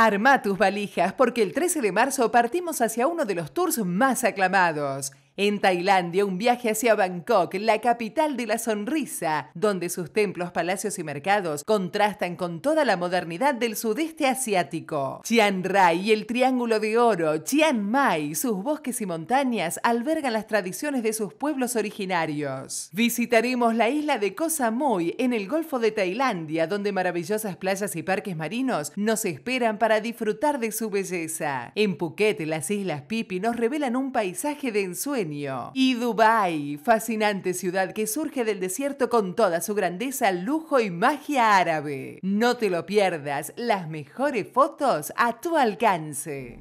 Arma tus valijas porque el 13 de marzo partimos hacia uno de los tours más aclamados. En Tailandia, un viaje hacia Bangkok, la capital de la sonrisa, donde sus templos, palacios y mercados contrastan con toda la modernidad del sudeste asiático. Chiang Rai, el Triángulo de Oro, Chiang Mai, sus bosques y montañas albergan las tradiciones de sus pueblos originarios. Visitaremos la isla de Koh Samui en el Golfo de Tailandia, donde maravillosas playas y parques marinos nos esperan para disfrutar de su belleza. En Phuket, las islas Pipi nos revelan un paisaje de ensueño y Dubái, fascinante ciudad que surge del desierto con toda su grandeza, lujo y magia árabe. No te lo pierdas, las mejores fotos a tu alcance.